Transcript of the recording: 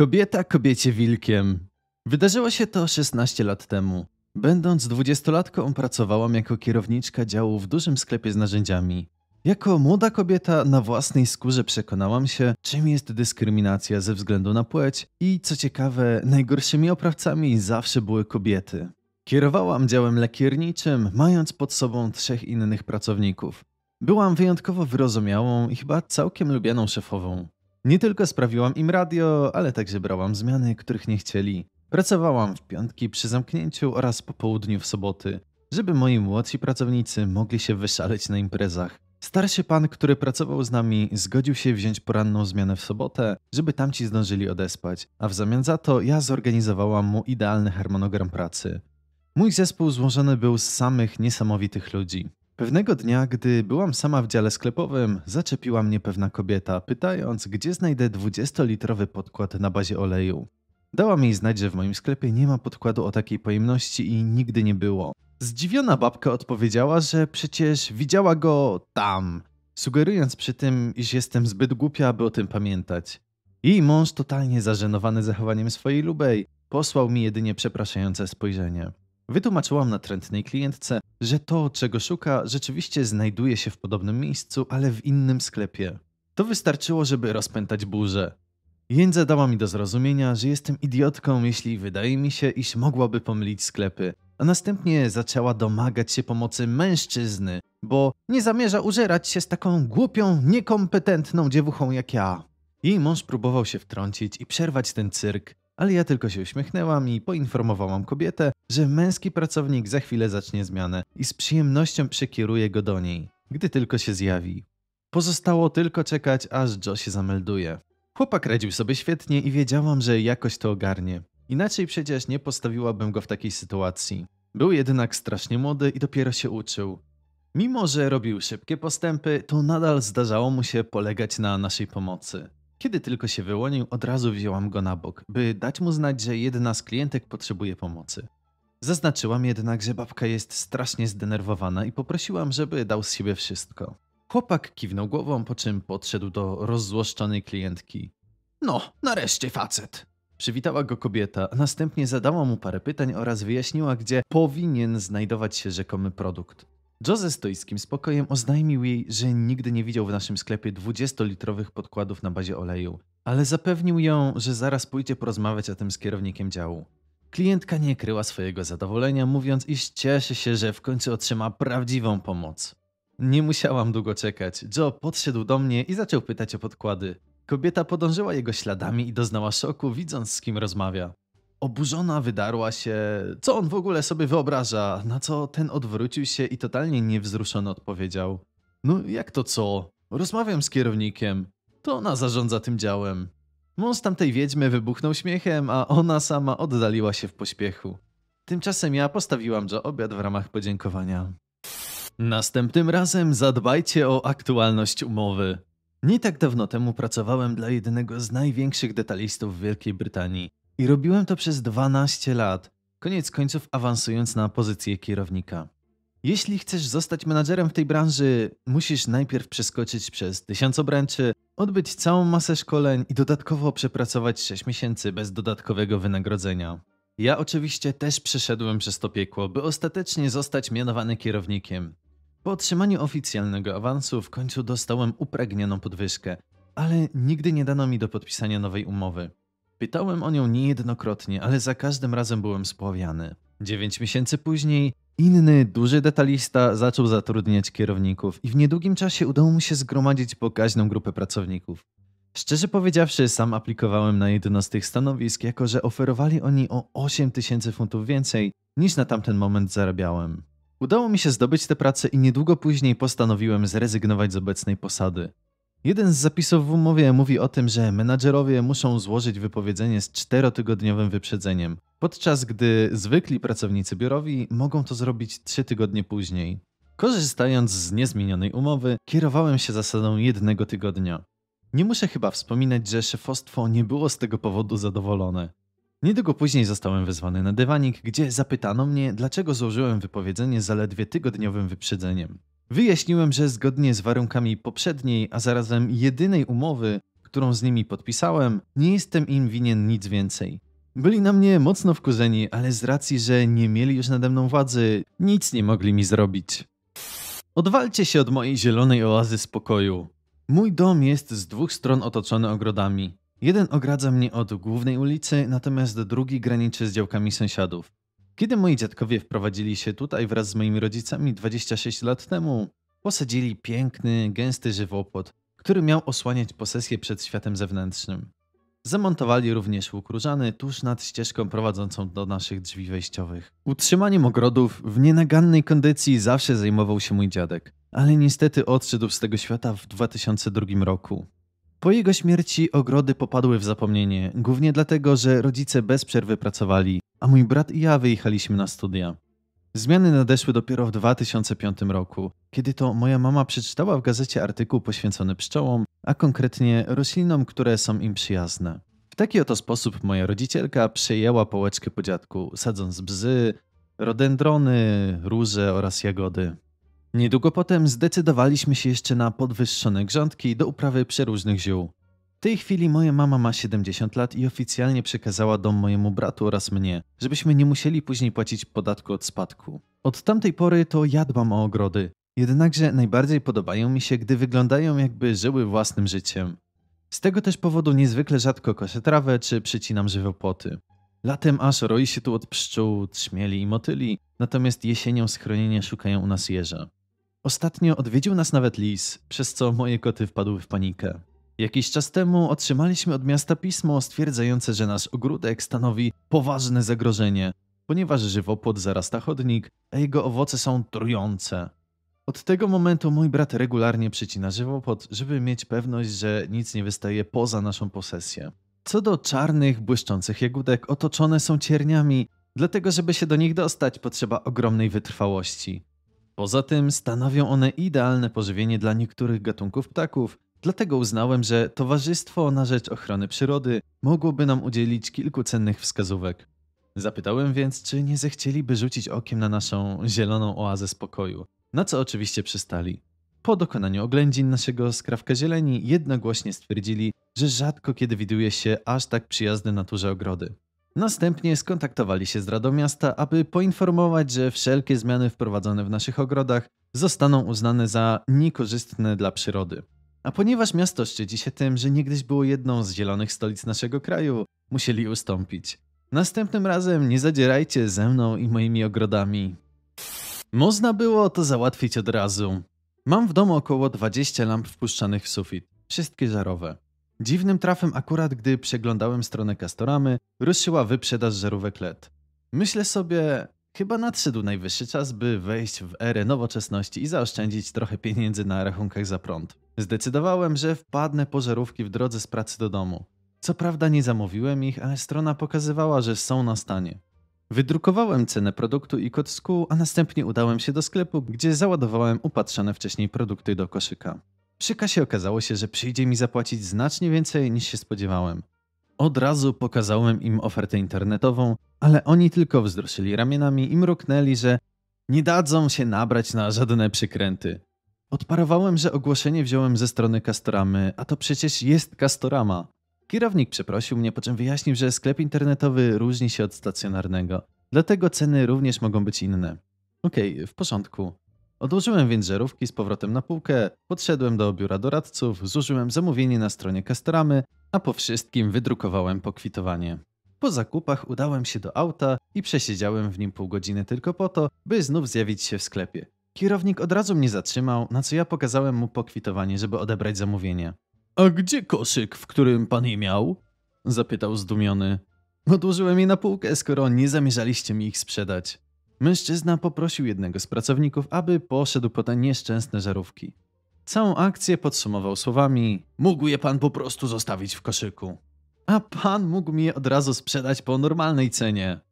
Kobieta kobiecie wilkiem. Wydarzyło się to 16 lat temu. Będąc dwudziestolatką pracowałam jako kierowniczka działu w dużym sklepie z narzędziami. Jako młoda kobieta na własnej skórze przekonałam się, czym jest dyskryminacja ze względu na płeć i co ciekawe, najgorszymi oprawcami zawsze były kobiety. Kierowałam działem lekierniczym, mając pod sobą trzech innych pracowników. Byłam wyjątkowo wyrozumiałą i chyba całkiem lubianą szefową. Nie tylko sprawiłam im radio, ale także brałam zmiany, których nie chcieli. Pracowałam w piątki przy zamknięciu oraz po południu w soboty, żeby moi młodsi pracownicy mogli się wyszaleć na imprezach. Starszy pan, który pracował z nami, zgodził się wziąć poranną zmianę w sobotę, żeby tamci zdążyli odespać, a w zamian za to ja zorganizowałam mu idealny harmonogram pracy. Mój zespół złożony był z samych niesamowitych ludzi. Pewnego dnia, gdy byłam sama w dziale sklepowym, zaczepiła mnie pewna kobieta, pytając, gdzie znajdę 20-litrowy podkład na bazie oleju. Dałam jej znać, że w moim sklepie nie ma podkładu o takiej pojemności i nigdy nie było. Zdziwiona babka odpowiedziała, że przecież widziała go tam, sugerując przy tym, iż jestem zbyt głupia, aby o tym pamiętać. Jej mąż, totalnie zażenowany zachowaniem swojej lubej, posłał mi jedynie przepraszające spojrzenie. Wytłumaczyłam natrętnej klientce, że to, czego szuka, rzeczywiście znajduje się w podobnym miejscu, ale w innym sklepie. To wystarczyło, żeby rozpętać burzę. Jędza dała mi do zrozumienia, że jestem idiotką, jeśli wydaje mi się, iż mogłaby pomylić sklepy, a następnie zaczęła domagać się pomocy mężczyzny, bo nie zamierza użerać się z taką głupią, niekompetentną dziewuchą jak ja. Jej mąż próbował się wtrącić i przerwać ten cyrk, ale ja tylko się uśmiechnęłam i poinformowałam kobietę, że męski pracownik za chwilę zacznie zmianę i z przyjemnością przekieruje go do niej, gdy tylko się zjawi. Pozostało tylko czekać, aż Joe się zamelduje. Chłopak radził sobie świetnie i wiedziałam, że jakoś to ogarnie. Inaczej przecież nie postawiłabym go w takiej sytuacji. Był jednak strasznie młody i dopiero się uczył. Mimo, że robił szybkie postępy, to nadal zdarzało mu się polegać na naszej pomocy. Kiedy tylko się wyłonił, od razu wzięłam go na bok, by dać mu znać, że jedna z klientek potrzebuje pomocy. Zaznaczyłam jednak, że babka jest strasznie zdenerwowana i poprosiłam, żeby dał z siebie wszystko. Chłopak kiwnął głową, po czym podszedł do rozzłoszczonej klientki. No, nareszcie facet! Przywitała go kobieta, a następnie zadała mu parę pytań oraz wyjaśniła, gdzie powinien znajdować się rzekomy produkt. Joe ze stoickim spokojem oznajmił jej, że nigdy nie widział w naszym sklepie 20-litrowych podkładów na bazie oleju, ale zapewnił ją, że zaraz pójdzie porozmawiać o tym z kierownikiem działu. Klientka nie kryła swojego zadowolenia, mówiąc, iż cieszy się, że w końcu otrzyma prawdziwą pomoc. Nie musiałam długo czekać. Joe podszedł do mnie i zaczął pytać o podkłady. Kobieta podążyła jego śladami i doznała szoku, widząc z kim rozmawia. Oburzona wydarła się, co on w ogóle sobie wyobraża, na co ten odwrócił się i totalnie niewzruszony odpowiedział: No, jak to co? Rozmawiam z kierownikiem. To ona zarządza tym działem. Mąż tamtej wiedźmy wybuchnął śmiechem, a ona sama oddaliła się w pośpiechu. Tymczasem ja postawiłam Joe obiad w ramach podziękowania. Następnym razem zadbajcie o aktualność umowy. Nie tak dawno temu pracowałem dla jednego z największych detalistów w Wielkiej Brytanii i robiłem to przez 12 lat, koniec końców awansując na pozycję kierownika. Jeśli chcesz zostać menadżerem w tej branży, musisz najpierw przeskoczyć przez tysiąc obręczy, odbyć całą masę szkoleń i dodatkowo przepracować 6 miesięcy bez dodatkowego wynagrodzenia. Ja oczywiście też przeszedłem przez to piekło, by ostatecznie zostać mianowany kierownikiem. Po otrzymaniu oficjalnego awansu w końcu dostałem upragnioną podwyżkę, ale nigdy nie dano mi do podpisania nowej umowy. Pytałem o nią niejednokrotnie, ale za każdym razem byłem spławiany. 9 miesięcy później Inny, duży detalista zaczął zatrudniać kierowników i w niedługim czasie udało mu się zgromadzić pokaźną grupę pracowników. Szczerze powiedziawszy, sam aplikowałem na jedno z tych stanowisk, jako że oferowali oni o 8 tysięcy funtów więcej niż na tamten moment zarabiałem. Udało mi się zdobyć tę pracę i niedługo później postanowiłem zrezygnować z obecnej posady. Jeden z zapisów w umowie mówi o tym, że menadżerowie muszą złożyć wypowiedzenie z czterotygodniowym wyprzedzeniem, podczas gdy zwykli pracownicy biurowi mogą to zrobić trzy tygodnie później. Korzystając z niezmienionej umowy, kierowałem się zasadą jednego tygodnia. Nie muszę chyba wspominać, że szefostwo nie było z tego powodu zadowolone. Niedługo później zostałem wezwany na dywanik, gdzie zapytano mnie, dlaczego złożyłem wypowiedzenie zaledwie tygodniowym wyprzedzeniem. Wyjaśniłem, że zgodnie z warunkami poprzedniej, a zarazem jedynej umowy, którą z nimi podpisałem, nie jestem im winien nic więcej. Byli na mnie mocno wkurzeni, ale z racji, że nie mieli już nade mną władzy, nic nie mogli mi zrobić. Odwalcie się od mojej zielonej oazy spokoju. Mój dom jest z dwóch stron otoczony ogrodami. Jeden ogradza mnie od głównej ulicy, natomiast drugi graniczy z działkami sąsiadów. Kiedy moi dziadkowie wprowadzili się tutaj wraz z moimi rodzicami 26 lat temu, posadzili piękny, gęsty żywopłot, który miał osłaniać posesję przed światem zewnętrznym. Zamontowali również łuk różany tuż nad ścieżką prowadzącą do naszych drzwi wejściowych. Utrzymaniem ogrodów w nienagannej kondycji zawsze zajmował się mój dziadek, ale niestety odszedł z tego świata w 2002 roku. Po jego śmierci ogrody popadły w zapomnienie, głównie dlatego, że rodzice bez przerwy pracowali, a mój brat i ja wyjechaliśmy na studia. Zmiany nadeszły dopiero w 2005 roku, kiedy to moja mama przeczytała w gazecie artykuł poświęcony pszczołom a konkretnie roślinom, które są im przyjazne. W taki oto sposób moja rodzicielka przejęła połeczkę po dziadku, sadząc bzy, rodendrony, róże oraz jagody. Niedługo potem zdecydowaliśmy się jeszcze na podwyższone grządki do uprawy przeróżnych ziół. W tej chwili moja mama ma 70 lat i oficjalnie przekazała dom mojemu bratu oraz mnie, żebyśmy nie musieli później płacić podatku od spadku. Od tamtej pory to ja dbam o ogrody. Jednakże najbardziej podobają mi się, gdy wyglądają jakby żyły własnym życiem. Z tego też powodu niezwykle rzadko koszę trawę czy przycinam żywopłoty. Latem aż roi się tu od pszczół, trzmieli i motyli, natomiast jesienią schronienia szukają u nas jeża. Ostatnio odwiedził nas nawet lis, przez co moje koty wpadły w panikę. Jakiś czas temu otrzymaliśmy od miasta pismo stwierdzające, że nasz ogródek stanowi poważne zagrożenie, ponieważ żywopłot zarasta chodnik, a jego owoce są trujące. Od tego momentu mój brat regularnie przycina żywopłot, żeby mieć pewność, że nic nie wystaje poza naszą posesję. Co do czarnych, błyszczących jagódek, otoczone są cierniami, dlatego żeby się do nich dostać potrzeba ogromnej wytrwałości. Poza tym stanowią one idealne pożywienie dla niektórych gatunków ptaków, dlatego uznałem, że Towarzystwo na Rzecz Ochrony Przyrody mogłoby nam udzielić kilku cennych wskazówek. Zapytałem więc, czy nie zechcieliby rzucić okiem na naszą zieloną oazę spokoju na co oczywiście przystali. Po dokonaniu oględzin naszego skrawka zieleni jednogłośnie stwierdzili, że rzadko kiedy widuje się aż tak przyjazne naturze ogrody. Następnie skontaktowali się z Radą Miasta, aby poinformować, że wszelkie zmiany wprowadzone w naszych ogrodach zostaną uznane za niekorzystne dla przyrody. A ponieważ miasto szczyci się tym, że niegdyś było jedną z zielonych stolic naszego kraju, musieli ustąpić. Następnym razem nie zadzierajcie ze mną i moimi ogrodami. Można było to załatwić od razu. Mam w domu około 20 lamp wpuszczanych w sufit, wszystkie żarowe. Dziwnym trafem akurat gdy przeglądałem stronę Castoramy, ruszyła wyprzedaż żarówek LED. Myślę sobie, chyba nadszedł najwyższy czas, by wejść w erę nowoczesności i zaoszczędzić trochę pieniędzy na rachunkach za prąd. Zdecydowałem, że wpadnę po żarówki w drodze z pracy do domu. Co prawda nie zamówiłem ich, ale strona pokazywała, że są na stanie. Wydrukowałem cenę produktu i kod SKU, a następnie udałem się do sklepu, gdzie załadowałem upatrzone wcześniej produkty do koszyka. Przy kasie okazało się, że przyjdzie mi zapłacić znacznie więcej niż się spodziewałem. Od razu pokazałem im ofertę internetową, ale oni tylko wzruszyli ramionami i mruknęli, że nie dadzą się nabrać na żadne przykręty. Odparowałem, że ogłoszenie wziąłem ze strony Castoramy, a to przecież jest Castorama. Kierownik przeprosił mnie, po czym wyjaśnił, że sklep internetowy różni się od stacjonarnego, dlatego ceny również mogą być inne. Okej, okay, w porządku. Odłożyłem więc żerówki z powrotem na półkę, podszedłem do biura doradców, zużyłem zamówienie na stronie Castramy, a po wszystkim wydrukowałem pokwitowanie. Po zakupach udałem się do auta i przesiedziałem w nim pół godziny tylko po to, by znów zjawić się w sklepie. Kierownik od razu mnie zatrzymał, na co ja pokazałem mu pokwitowanie, żeby odebrać zamówienie. A gdzie koszyk, w którym pan je miał? Zapytał zdumiony. Odłożyłem je na półkę, skoro nie zamierzaliście mi ich sprzedać. Mężczyzna poprosił jednego z pracowników, aby poszedł po te nieszczęsne żarówki. Całą akcję podsumował słowami: Mógł je pan po prostu zostawić w koszyku. A pan mógł mi je od razu sprzedać po normalnej cenie.